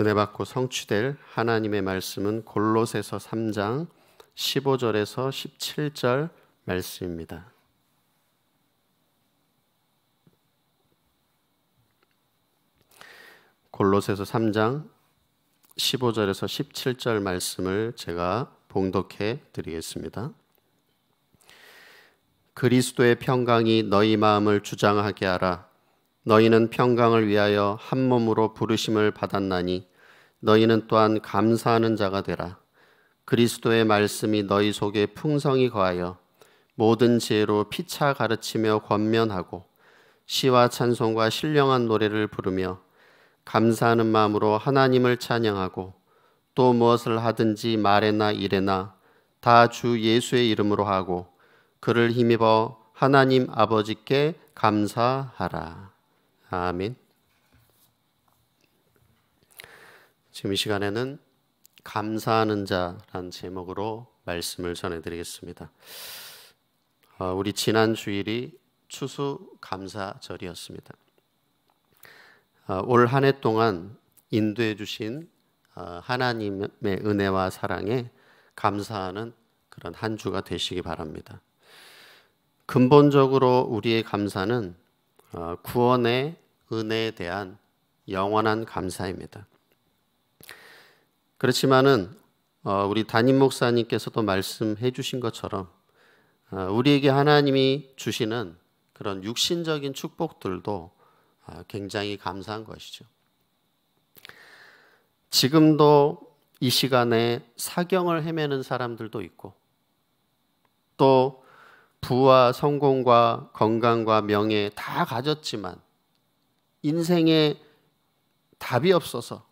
은혜 받고 성취될 하나님의 말씀은 골로새서 3장 15절에서 17절 말씀입니다. 골로새서 3장 15절에서 17절 말씀을 제가 봉독해 드리겠습니다. 그리스도의 평강이 너희 마음을 주장하게 하라. 너희는 평강을 위하여 한 몸으로 부르심을 받았나니 너희는 또한 감사하는 자가 되라. 그리스도의 말씀이 너희 속에 풍성히 거하여 모든 지혜로 피차 가르치며 권면하고 시와 찬송과 신령한 노래를 부르며 감사하는 마음으로 하나님을 찬양하고 또 무엇을 하든지 말에나 일에나 다 주 예수의 이름으로 하고 그를 힘입어 하나님 아버지께 감사하라. 아멘. 지금 이 시간에는 감사하는 자란 제목으로 말씀을 전해드리겠습니다. 아, 우리 지난 주일이 추수 감사절이었습니다. 아, 올한해 동안 인도해 주신 아, 하나님의 은혜와 사랑에 감사하는 그런 한 주가 되시기 바랍니다. 근본적으로 우리의 감사는 어, 구원의 은혜에 대한 영원한 감사입니다. 그렇지만은 어, 우리 담임 목사님께서도 말씀해 주신 것처럼 어, 우리에게 하나님이 주시는 그런 육신적인 축복들도 굉장히 감사한 것이죠. 지금도 이 시간에 사경을 헤매는 사람들도 있고 또 부와 성공과 건강과 명예 다 가졌지만 인생에 답이 없어서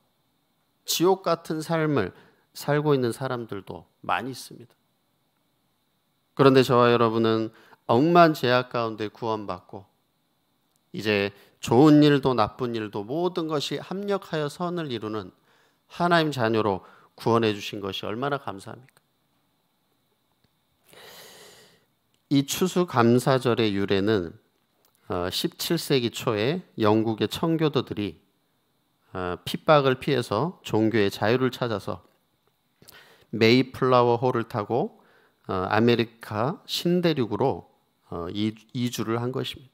지옥 같은 삶을 살고 있는 사람들도 많이 있습니다. 그런데 저와 여러분은 억만 제약 가운데 구원받고 이제 좋은 일도 나쁜 일도 모든 것이 합력하여 선을 이루는 하나님 자녀로 구원해 주신 것이 얼마나 감사합니까? 이 추수감사절의 유래는 17세기 어, 초에 영국의 청교도들이 어, 핍박을 피해서 종교의 자유를 찾아서 메이플라워 호를 타고 어, 아메리카 신대륙으로 이주를 한 것입니다.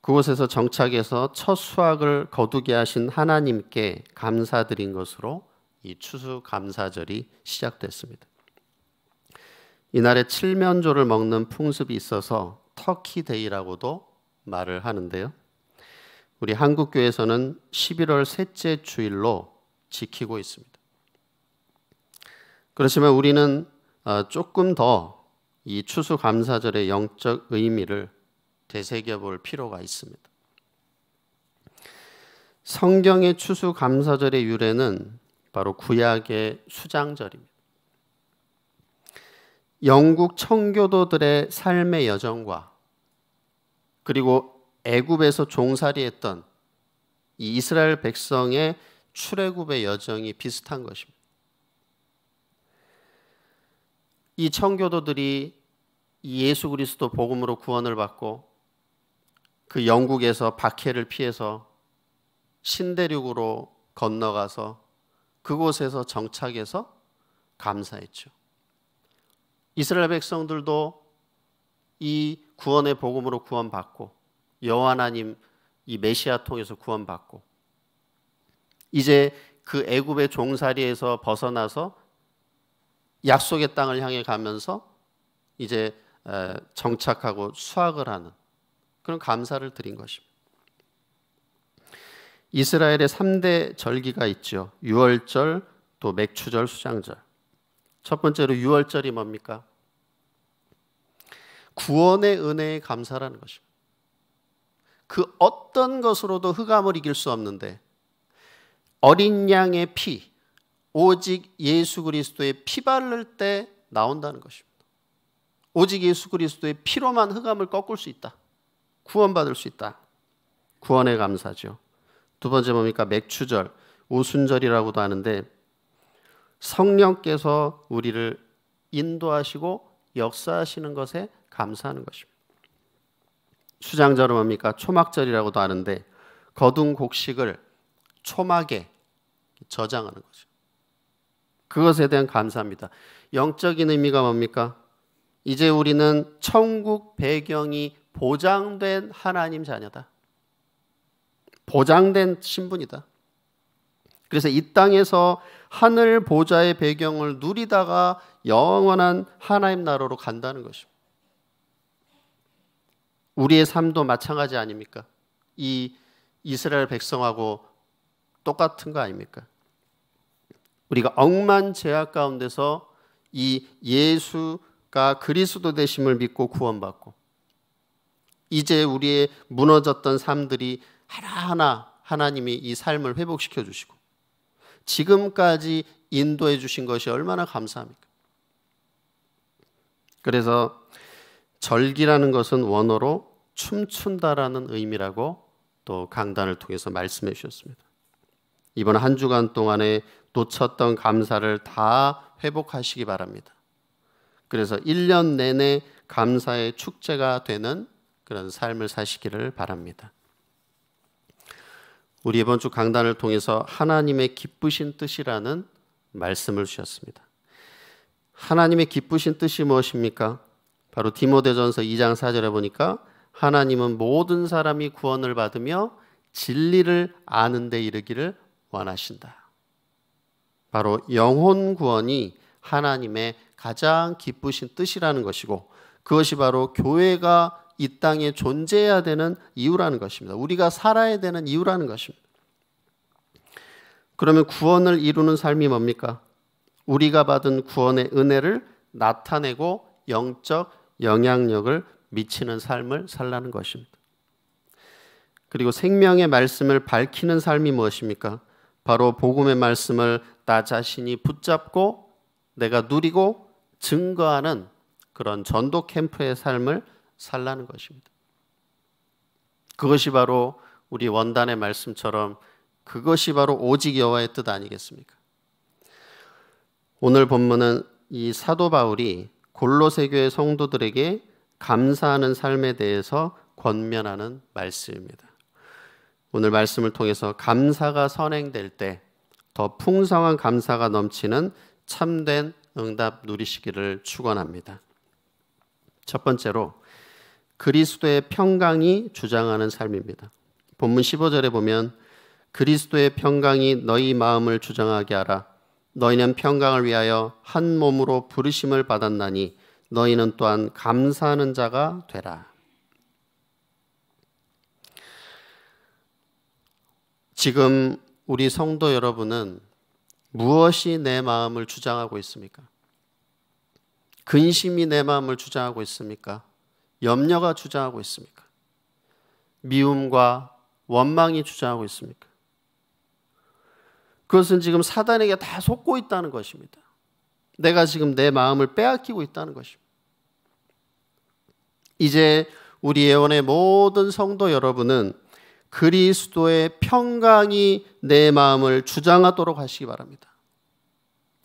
그곳에서 정착해서 첫 수확을 거두게 하신 하나님께 감사드린 것으로 이 추수감사절이 시작됐습니다. 이날에 칠면조를 먹는 풍습이 있어서 터키 데이라고도 말을 하는데요. 우리 한국 교회에서는 11월 셋째 주일로 지키고 있습니다. 그렇지만 우리는 어, 조금 더 이 추수감사절의 영적 의미를 되새겨 볼 필요가 있습니다. 성경의 추수감사절의 유래는 바로 구약의 수장절입니다. 영국 청교도들의 삶의 여정과 그리고 애굽에서 종살이했던 이 이스라엘 백성의 출애굽의 여정이 비슷한 것입니다. 이 청교도들이 예수 그리스도 복음으로 구원을 받고 그 영국에서 박해를 피해서 신대륙으로 건너가서 그곳에서 정착해서 감사했죠. 이스라엘 백성들도 이 구원의 복음으로 구원받고 여호와 하나님 이 메시아 통해서 구원받고 이제 그 애굽의 종살이에서 벗어나서 약속의 땅을 향해 가면서 이제 정착하고 수확을 하는 그런 감사를 드린 것입니다. 이스라엘의 3대 절기가 있죠. 유월절, 또 맥추절, 수장절. 첫 번째로 유월절이 뭡니까? 구원의 은혜에 감사라는 것입니다. 그 어떤 것으로도 흑암을 이길 수 없는데 어린 양의 피, 오직 예수 그리스도의 피 바를 때 나온다는 것입니다. 오직 예수 그리스도의 피로만 흑암을 꺾을 수 있다. 구원받을 수 있다. 구원의 감사죠. 두 번째 뭡니까? 맥추절, 오순절이라고도 하는데 성령께서 우리를 인도하시고 역사하시는 것에 감사하는 것입니다. 수장절은 뭡니까? 초막절이라고도 하는데 거둔 곡식을 초막에 저장하는 거죠. 그것에 대한 감사입니다. 영적인 의미가 뭡니까? 이제 우리는 천국 배경이 보장된 하나님 자녀다. 보장된 신분이다. 그래서 이 땅에서 하늘 보좌의 배경을 누리다가 영원한 하나님 나라로 간다는 것입니다. 우리의 삶도 마찬가지 아닙니까? 이 이스라엘 백성하고 똑같은 거 아닙니까? 우리가 억만 제약 가운데서 이 예수가 그리스도 되심을 믿고 구원받고 이제 우리의 무너졌던 삶들이 하나하나 하나님이 이 삶을 회복시켜 주시고 지금까지 인도해 주신 것이 얼마나 감사합니까? 그래서 절기라는 것은 원어로 춤춘다라는 의미라고 또 강단을 통해서 말씀해 주셨습니다. 이번 한 주간 동안에 놓쳤던 감사를 다 회복하시기 바랍니다. 그래서 1년 내내 감사의 축제가 되는 그런 삶을 사시기를 바랍니다. 우리 이번 주 강단을 통해서 하나님의 기쁘신 뜻이라는 말씀을 주셨습니다. 하나님의 기쁘신 뜻이 무엇입니까? 바로 디모데전서 2장 4절에 보니까 하나님은 모든 사람이 구원을 받으며 진리를 아는 데 이르기를 원하신다. 바로 영혼 구원이 하나님의 가장 기쁘신 뜻이라는 것이고 그것이 바로 교회가 이 땅에 존재해야 되는 이유라는 것입니다. 우리가 살아야 되는 이유라는 것입니다. 그러면 구원을 이루는 삶이 뭡니까? 우리가 받은 구원의 은혜를 나타내고 영적 영향력을 미치는 삶을 살라는 것입니다. 그리고 생명의 말씀을 밝히는 삶이 무엇입니까? 바로 복음의 말씀을 나 자신이 붙잡고 내가 누리고 증거하는 그런 전도 캠프의 삶을 살라는 것입니다. 그것이 바로 우리 원단의 말씀처럼 그것이 바로 오직 여호와의 뜻 아니겠습니까? 오늘 본문은 이 사도 바울이 골로세교의 성도들에게 감사하는 삶에 대해서 권면하는 말씀입니다. 오늘 말씀을 통해서 감사가 선행될 때 더 풍성한 감사가 넘치는 참된 응답 누리시기를 축원합니다. 첫 번째로 그리스도의 평강이 주장하는 삶입니다. 본문 15절에 보면 그리스도의 평강이 너희 마음을 주장하게 하라. 너희는 평강을 위하여 한 몸으로 부르심을 받았나니 너희는 또한 감사하는 자가 되라. 지금 우리 성도 여러분은 무엇이 내 마음을 주장하고 있습니까? 근심이 내 마음을 주장하고 있습니까? 염려가 주장하고 있습니까? 미움과 원망이 주장하고 있습니까? 그것은 지금 사단에게 다 속고 있다는 것입니다. 내가 지금 내 마음을 빼앗기고 있다는 것입니다. 이제 우리 예원의 모든 성도 여러분은 그리스도의 평강이 내 마음을 주장하도록 하시기 바랍니다.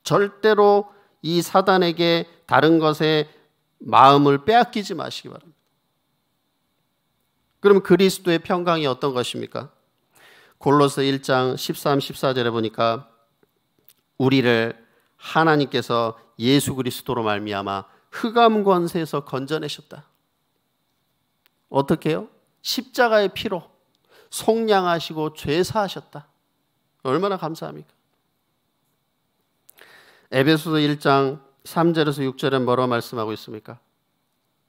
절대로 이 사단에게 다른 것에 마음을 빼앗기지 마시기 바랍니다. 그럼 그리스도의 평강이 어떤 것입니까? 골로서 1장 13, 14절에 보니까 우리를 하나님께서 예수 그리스도로 말미암아 흑암 권세에서 건져내셨다. 어떻게요? 십자가의 피로 속량하시고 죄 사하셨다. 얼마나 감사합니까? 에베소서 1장 3절에서 6절에 뭐라고 말씀하고 있습니까?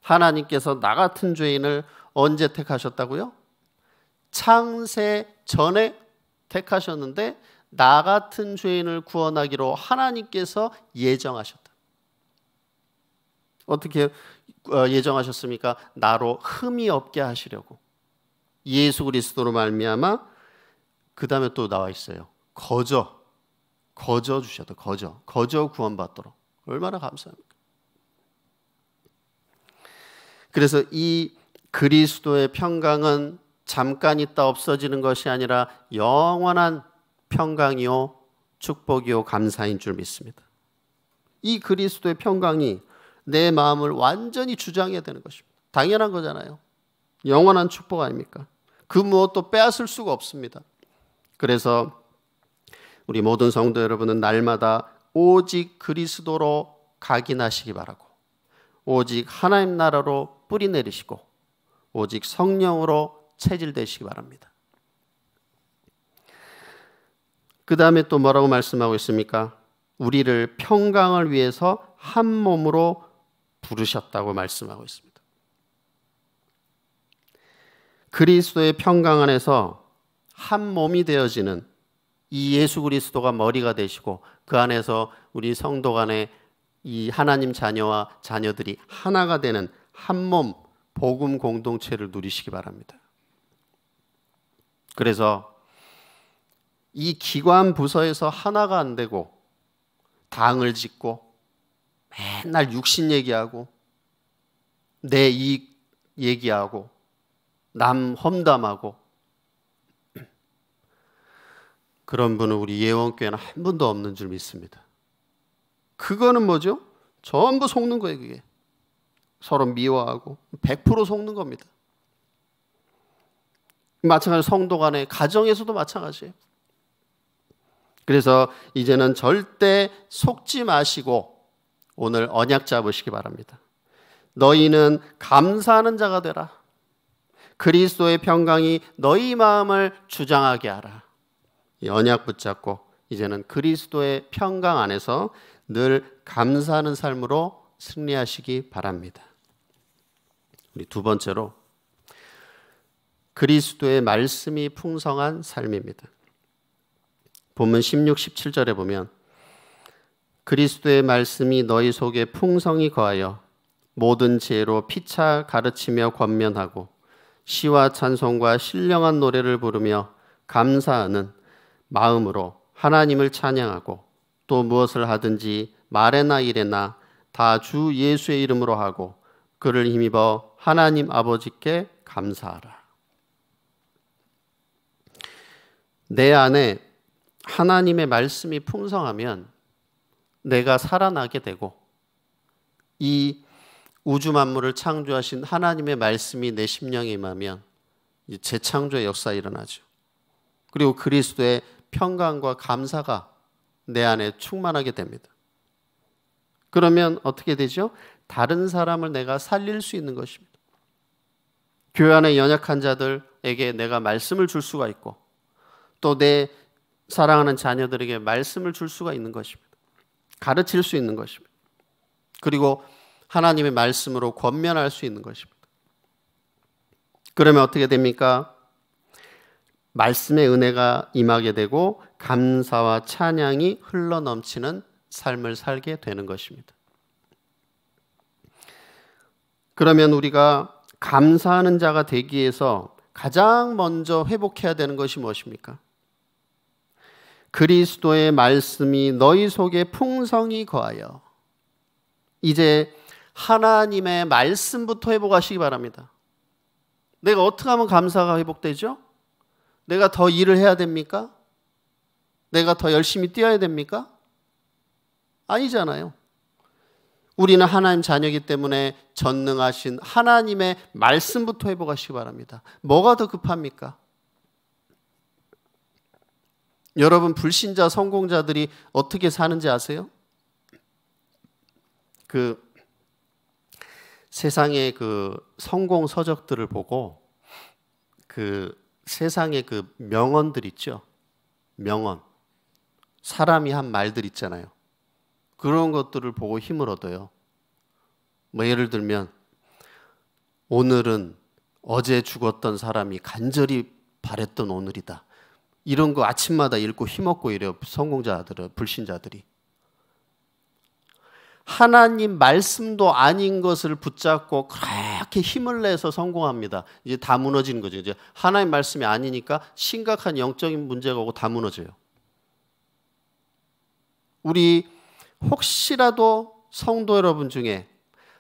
하나님께서 나 같은 죄인을 언제 택하셨다고요? 창세 전에 택하셨는데 나 같은 죄인을 구원하기로 하나님께서 예정하셨다. 어떻게 어, 예정하셨습니까? 나로 흠이 없게 하시려고 예수 그리스도로 말미암아 그 다음에 또 나와 있어요. 거저 거저 주셨다. 거저 거저 구원받도록 얼마나 감사합니까? 그래서 이 그리스도의 평강은 잠깐 있다 없어지는 것이 아니라 영원한 평강이요, 축복이요, 감사인 줄 믿습니다. 이 그리스도의 평강이 내 마음을 완전히 주장해야 되는 것입니다. 당연한 거잖아요. 영원한 축복 아닙니까? 그 무엇도 빼앗을 수가 없습니다. 그래서 우리 모든 성도 여러분은 날마다 오직 그리스도로 각인하시기 바라고, 오직 하나님 나라로 뿌리 내리시고, 오직 성령으로 체질 되시기 바랍니다. 그 다음에 또 뭐라고 말씀하고 있습니까? 우리를 평강을 위해서 한 몸으로 부르셨다고 말씀하고 있습니다. 그리스도의 평강 안에서 한 몸이 되어지는 이 예수 그리스도가 머리가 되시고 그 안에서 우리 성도 간에 이 하나님 자녀와 자녀들이 하나가 되는 한 몸 복음 공동체를 누리시기 바랍니다. 그래서 이 기관 부서에서 하나가 안 되고 당을 짓고 맨날 육신 얘기하고 내 이익 얘기하고 남 험담하고 그런 분은 우리 예원교회는 한 분도 없는 줄 믿습니다. 그거는 뭐죠? 전부 속는 거예요, 그게. 서로 미워하고 100% 속는 겁니다. 마찬가지로 성도 간에 가정에서도 마찬가지예요. 그래서 이제는 절대 속지 마시고 오늘 언약 잡으시기 바랍니다. 너희는 감사하는 자가 되라. 그리스도의 평강이 너희 마음을 주장하게 하라. 언약 붙잡고 이제는 그리스도의 평강 안에서 늘 감사하는 삶으로 승리하시기 바랍니다. 우리 두 번째로 그리스도의 말씀이 풍성한 삶입니다. 본문 16, 17절에 보면 그리스도의 말씀이 너희 속에 풍성히 거하여 모든 지혜로 피차 가르치며 권면하고 시와 찬송과 신령한 노래를 부르며 감사하는 마음으로 하나님을 찬양하고 또 무엇을 하든지 말에나 일에나 다 주 예수의 이름으로 하고 그를 힘입어 하나님 아버지께 감사하라. 내 안에 하나님의 말씀이 풍성하면 내가 살아나게 되고 이 우주 만물을 창조하신 하나님의 말씀이 내 심령에 임하면 재창조의 역사 일어나죠. 그리고 그리스도의 평강과 감사가 내 안에 충만하게 됩니다. 그러면 어떻게 되죠? 다른 사람을 내가 살릴 수 있는 것입니다. 교회 안에 연약한 자들에게 내가 말씀을 줄 수가 있고 또내 사랑하는 자녀들에게 말씀을 줄 수가 있는 것입니다. 가르칠 수 있는 것입니다. 그리고 하나님의 말씀으로 권면할 수 있는 것입니다. 그러면 어떻게 됩니까? 말씀의 은혜가 임하게 되고 감사와 찬양이 흘러 넘치는 삶을 살게 되는 것입니다. 그러면 우리가 감사하는 자가 되기 위해서 가장 먼저 회복해야 되는 것이 무엇입니까? 그리스도의 말씀이 너희 속에 풍성히 거하여 이제 하나님의 말씀부터 회복하시기 바랍니다. 내가 어떻게 하면 감사가 회복되죠? 내가 더 일을 해야 됩니까? 내가 더 열심히 뛰어야 됩니까? 아니잖아요. 우리는 하나님 자녀이기 때문에 전능하신 하나님의 말씀부터 회복하시기 바랍니다. 뭐가 더 급합니까? 여러분 불신자 성공자들이 어떻게 사는지 아세요? 그 세상의 그 성공 서적들을 보고 그 세상의 그 명언들 있죠. 명언. 사람이 한 말들 있잖아요. 그런 것들을 보고 힘을 얻어요. 뭐 예를 들면 오늘은 어제 죽었던 사람이 간절히 바랬던 오늘이다. 이런 거 아침마다 읽고 힘없고 이래요. 성공자들은, 불신자들이. 하나님 말씀도 아닌 것을 붙잡고 그렇게 힘을 내서 성공합니다. 이제 다 무너지는 거죠. 이제 하나님 말씀이 아니니까 심각한 영적인 문제가 오고 다 무너져요. 우리 혹시라도 성도 여러분 중에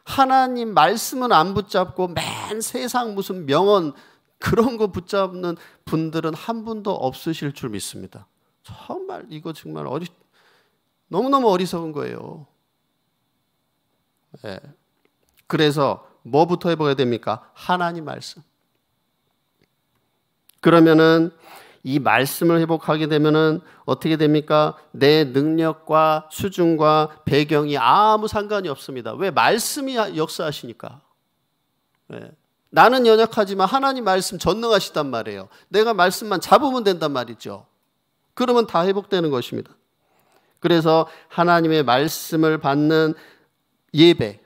하나님 말씀은 안 붙잡고 맨 세상 무슨 명언 그런 거 붙잡는 분들은 한 분도 없으실 줄 믿습니다. 정말 이거 정말 어리 너무너무 어리석은 거예요. 예. 그래서 뭐부터 해봐야 됩니까? 하나님 말씀. 그러면은 이 말씀을 회복하게 되면은 어떻게 됩니까? 내 능력과 수준과 배경이 아무 상관이 없습니다. 왜 말씀이 역사하시니까? 예. 나는 연약하지만 하나님 말씀 전능하시단 말이에요. 내가 말씀만 잡으면 된단 말이죠. 그러면 다 회복되는 것입니다. 그래서 하나님의 말씀을 받는 예배.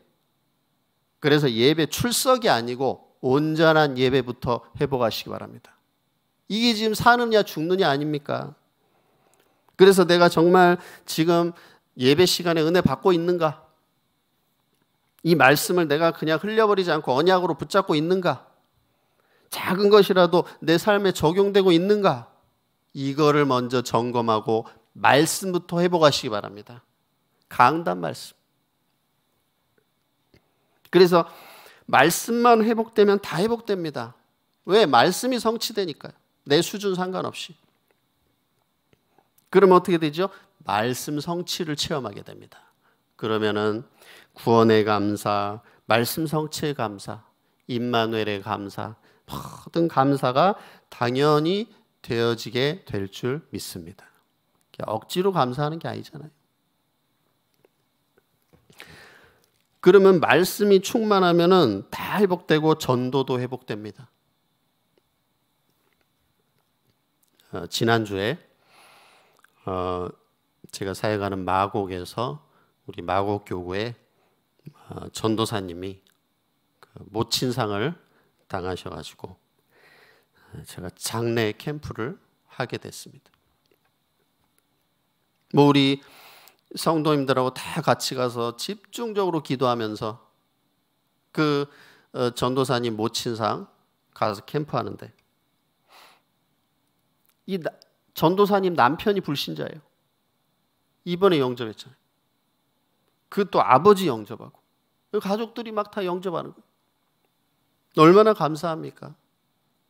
그래서 예배 출석이 아니고 온전한 예배부터 회복하시기 바랍니다. 이게 지금 사느냐 죽느냐 아닙니까? 그래서 내가 정말 지금 예배 시간에 은혜 받고 있는가? 이 말씀을 내가 그냥 흘려버리지 않고 언약으로 붙잡고 있는가? 작은 것이라도 내 삶에 적용되고 있는가? 이거를 먼저 점검하고 말씀부터 회복하시기 바랍니다. 강단 말씀. 그래서 말씀만 회복되면 다 회복됩니다. 왜? 말씀이 성취되니까요. 내 수준 상관없이. 그럼 어떻게 되죠? 말씀 성취를 체험하게 됩니다. 그러면은 구원의 감사, 말씀 성취의 감사, 임마누엘의 감사, 모든 감사가 당연히 되어지게 될 줄 믿습니다. 억지로 감사하는 게 아니잖아요. 그러면 말씀이 충만하면은 다 회복되고 전도도 회복됩니다. 어, 지난주에 어, 제가 사역하는 마곡에서 우리 마곡 교구에 어, 전도사님이 그 모친상을 당하셔가지고 어, 제가 장례 캠프를 하게 됐습니다. 뭐 우리 성도님들하고 다 같이 가서 집중적으로 기도하면서 그 어, 전도사님 모친상 가서 캠프하는데 이 나, 전도사님 남편이 불신자예요. 이번에 영접했잖아요. 그 또 아버지 영접하고 그 가족들이 막 다 영접하는 거예요. 얼마나 감사합니까?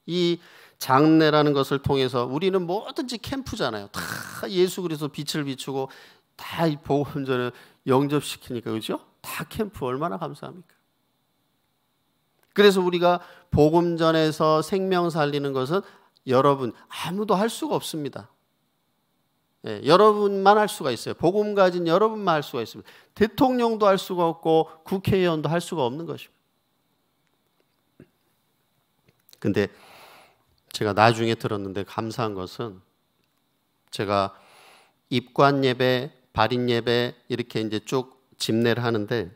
이 장례라는 것을 통해서 우리는 뭐든지 캠프잖아요. 다 예수 그리스도 빛을 비추고 다이 복음전을 영접시키니까 그죠? 다 캠프 얼마나 감사합니까? 그래서 우리가 복음전에서 생명 살리는 것은 여러분 아무도 할 수가 없습니다. 예, 여러분만 할 수가 있어요. 복음 가진 여러분만 할 수가 있습니다. 대통령도 할 수가 없고 국회의원도 할 수가 없는 것입니다. 근데 제가 나중에 들었는데 감사한 것은 제가 입관 예배, 발인 예배 이렇게 이제 쭉 집례를 하는데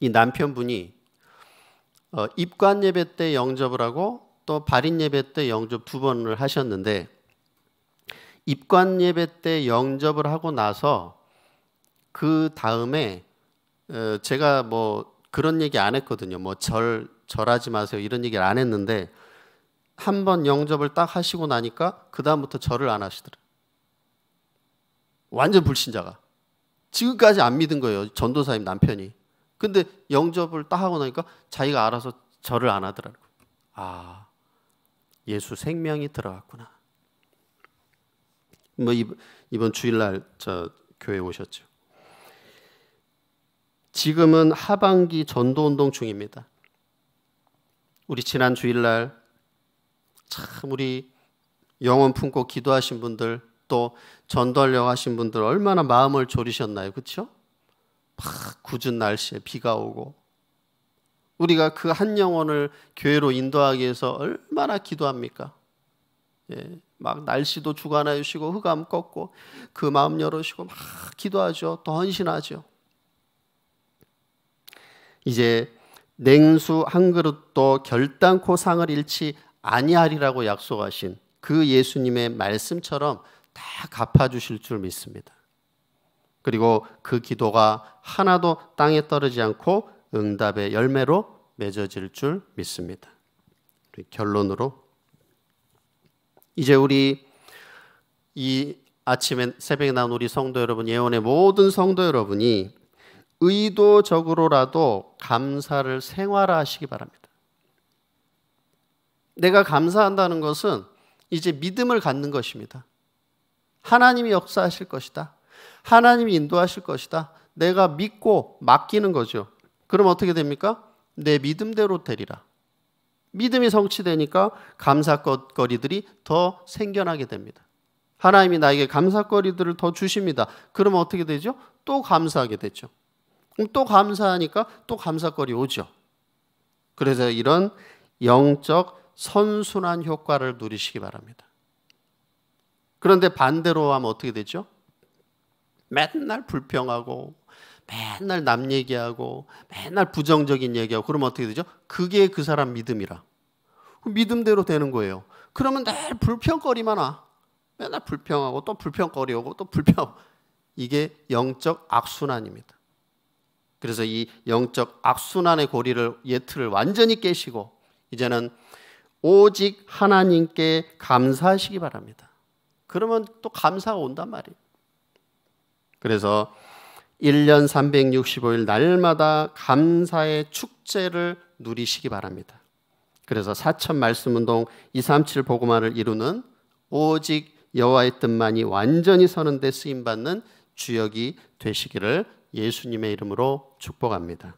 이 남편분이 어, 입관 예배 때 영접을 하고 또 발인 예배 때 영접 두 번을 하셨는데 입관 예배 때 영접을 하고 나서 그 다음에 제가 뭐 그런 얘기 안 했거든요. 뭐 절 절하지 마세요 이런 얘기를 안 했는데 한 번 영접을 딱 하시고 나니까 그 다음부터 절을 안 하시더라. 완전 불신자가 지금까지 안 믿은 거예요. 전도사님 남편이. 근데 영접을 딱 하고 나니까 자기가 알아서 절을 안 하더라고. 아 예수 생명이 들어갔구나. 뭐 이번 주일날 저 교회 오셨죠. 지금은 하반기 전도 운동 중입니다. 우리 지난 주일날 참 우리 영혼 품고 기도하신 분들 또 전달력 하신 분들 얼마나 마음을 졸이셨나요, 그렇죠? 막 굳은 날씨에 비가 오고 우리가 그 한 영혼을 교회로 인도하기 위해서 얼마나 기도합니까? 예. 막 날씨도 주관하여 주시고 흑암 꺾고 그 마음 열어주시고 막 기도하죠. 더 헌신하죠. 이제 냉수 한 그릇도 결단코 상을 잃지 아니하리라고 약속하신 그 예수님의 말씀처럼 다 갚아주실 줄 믿습니다. 그리고 그 기도가 하나도 땅에 떨어지 않고 응답의 열매로 맺어질 줄 믿습니다. 결론으로 이제 우리 이 아침에 새벽에 나온 우리 성도 여러분 예언의 모든 성도 여러분이 의도적으로라도 감사를 생활화하시기 바랍니다. 내가 감사한다는 것은 이제 믿음을 갖는 것입니다. 하나님이 역사하실 것이다. 하나님이 인도하실 것이다. 내가 믿고 맡기는 거죠. 그럼 어떻게 됩니까? 내 믿음대로 되리라. 믿음이 성취되니까 감사거리들이 더 생겨나게 됩니다. 하나님이 나에게 감사거리들을 더 주십니다. 그러면 어떻게 되죠? 또 감사하게 되죠. 그럼 또 감사하니까 또 감사거리 오죠. 그래서 이런 영적 선순환 효과를 누리시기 바랍니다. 그런데 반대로 하면 어떻게 되죠? 맨날 불평하고 맨날 남 얘기하고 맨날 부정적인 얘기하고 그러면 어떻게 되죠? 그게 그 사람 믿음이라. 믿음대로 되는 거예요. 그러면 늘 불평거리만 와. 맨날 불평하고 또 불평거리고 또 불평. 이게 영적 악순환입니다. 그래서 이 영적 악순환의 고리를 예틀을 완전히 깨시고 이제는 오직 하나님께 감사하시기 바랍니다. 그러면 또 감사가 온단 말이에요. 그래서 1년 365일 날마다 감사의 축제를 누리시기 바랍니다. 그래서 사천 말씀 운동 237 보고만을 이루는 오직 여호와의 뜻만이 완전히 서는 데 쓰임 받는 주역이 되시기를 예수님의 이름으로 축복합니다.